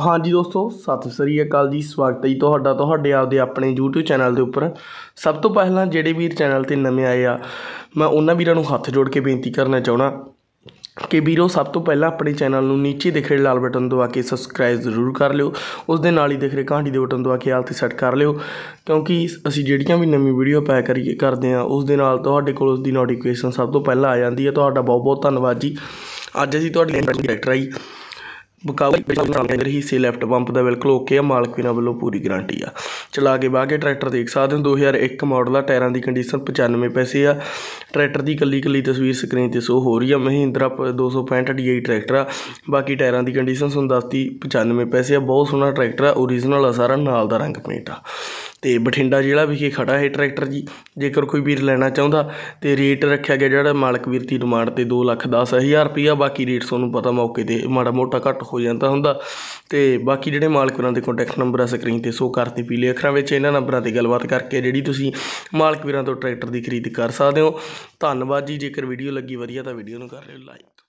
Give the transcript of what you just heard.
ਹਾਂਜੀ ਦੋਸਤੋ ਸਤਿ ਸ੍ਰੀ ਅਕਾਲ ਜੀ ਸਵਾਗਤ ਹੈ ਜੀ ਤੁਹਾਡਾ ਤੁਹਾਡੇ ਆਪਦੇ ਆਪਣੇ YouTube ਚੈਨਲ ਦੇ ਉੱਪਰ ਸਭ ਤੋਂ ਪਹਿਲਾਂ ਜਿਹੜੇ ਵੀਰ ਚੈਨਲ ਤੇ ਨਵੇਂ ਆਏ ਆ ਮੈਂ ਉਹਨਾਂ ਵੀਰਾਂ ਨੂੰ ਹੱਥ ਜੋੜ ਕੇ ਬੇਨਤੀ ਕਰਨਾ ਚਾਹਣਾ ਕਿ ਵੀਰੋ ਸਭ ਤੋਂ ਪਹਿਲਾਂ ਆਪਣੇ ਚੈਨਲ ਨੂੰ ਨੀਚੇ ਦਿਖ ਰਹੇ ਲਾਲ ਬਟਨ ਦਵਾ ਕੇ ਸਬਸਕ੍ਰਾਈਬ ਜ਼ਰੂਰ ਕਰ ਲਿਓ ਉਸ ਦੇ ਨਾਲ ਹੀ ਦਿਖ ਰਹੇ ਘੰਟੀ ਦੇ ਬਟਨ ਦਵਾ ਕੇ ਆਲ ਤੇ ਸੈੱਟ ਕਰ ਲਿਓ ਕਿਉਂਕਿ ਅਸੀਂ ਜਿਹੜੀਆਂ ਵੀ ਨਵੀਂ ਵੀਡੀਓ ਪਾਇਆ ਕਰੀਏ ਕਰਦੇ ਆ ਉਸ ਦੇ ਨਾਲ ਤੁਹਾਡੇ ਕੋਲ ਉਸ ਦੀ ਨੋਟੀਫਿਕੇਸ਼ਨ ਸਭ ਤੋਂ ਪਹਿਲਾਂ ਆ ਜਾਂਦੀ ਹੈ ਤੁਹਾਡਾ ਬਹੁਤ ਬਹੁਤ ਧੰਨਵਾਦ ਜੀ ਅੱਜ ਅਸੀਂ ਤੁਹਾਡੇ ਲਈ ਡਾਇਰੈਕਟਰ ਆਈ ਮੁਕਾਬਲੇ ਨਾਲ ਕਹਿੰਦੇ ਰਹੀ ਸੀ ਲੈਫਟ ਪੰਪ ਦਾ ਬਿਲਕੁਲ ਓਕੇ ਆ ਮਾਲਕ ਵੀਰਾਂ ਵੱਲੋਂ ਪੂਰੀ ਗਾਰੰਟੀ ਆ ਚਲਾ ਕੇ ਬਾਹ ਕੇ ਟਰੈਕਟਰ ਦੇਖ ਸਕਦੇ ਹੋ 2001 ਮਾਡਲ ਆ ਟਾਇਰਾਂ ਦੀ ਕੰਡੀਸ਼ਨ 95 ਪੈਸੇ ਆ ਟਰੈਕਟਰ ਦੀ ਕੱਲੀ ਕੱਲੀ ਤਸਵੀਰ ਸਕਰੀਨ ਤੇ ਸ਼ੋ ਹੋ ਰਹੀ ਆ ਮਹਿੰਦਰਾ 265 DI ਟਰੈਕਟਰ ਆ ਬਾਕੀ ਟਾਇਰਾਂ ਦੀ ਕੰਡੀਸ਼ਨ ਤੁਹਾਨੂੰ ਦੱਸਤੀ 95 ਪੈਸੇ ਆ ਬਹੁਤ ਸੋਹਣਾ ਟਰੈਕਟਰ ਆ ओरिजिनल ਆ ਸਾਰਾ ਨਾਲ ਦਾ ਰੰਗ ਪੇਂਟ ਆ ਤੇ ਬਠਿੰਡਾ ਜ਼ਿਲ੍ਹਾ ਵਿਖੇ ਖੜਾ ਹੈ ਟਰੈਕਟਰ ਜੀ ਜੇਕਰ ਕੋਈ ਵੀਰ ਲੈਣਾ ਚਾਹੁੰਦਾ ਤੇ ਰੇਟ ਰੱਖਿਆ ਗਿਆ ਜਿਹੜਾ ਮਾਲਕ ਵੀਰ ਦੀ ਡਿਮਾਂਡ 'ਤੇ 2 ਲੱਖ ਦਸ ਹਜ਼ਾਰ ਬਾਕੀ ਰੇਟ ਤੁਹਾਨੂੰ ਪਤਾ ਮੌਕੇ 'ਤੇ ਮਾੜਾ ਮੋਟਾ ਘੱਟ ਹੋ ਜਾਂਦਾ ਹੁੰਦਾ ਤੇ ਬਾਕੀ ਜਿਹੜੇ ਮਾਲਕ ਵੀਰਾਂ ਦੇ ਕੰਟੈਕਟ ਨੰਬਰ ਆ ਸਕਰੀਨ 'ਤੇ ਸੋ ਕਰਤੇ ਪੀਲੇ ਅੱਖਰਾਂ ਵਿੱਚ ਇਹਨਾਂ ਨੰਬਰਾਂ 'ਤੇ ਗੱਲਬਾਤ ਕਰਕੇ ਜਿਹੜੀ ਤੁਸੀਂ ਮਾਲਕ ਵੀਰਾਂ ਤੋਂ ਟਰੈਕਟਰ ਦੀ ਖਰੀਦ ਕਰ ਸਕਦੇ ਹੋ ਧੰਨਵਾਦ ਜੀ ਜੇਕਰ ਵੀਡੀਓ ਲੱਗੀ ਵਧੀਆ ਤਾਂ ਵੀਡੀਓ ਨੂੰ ਕਰ ਲਿਓ ਲਾਈਕ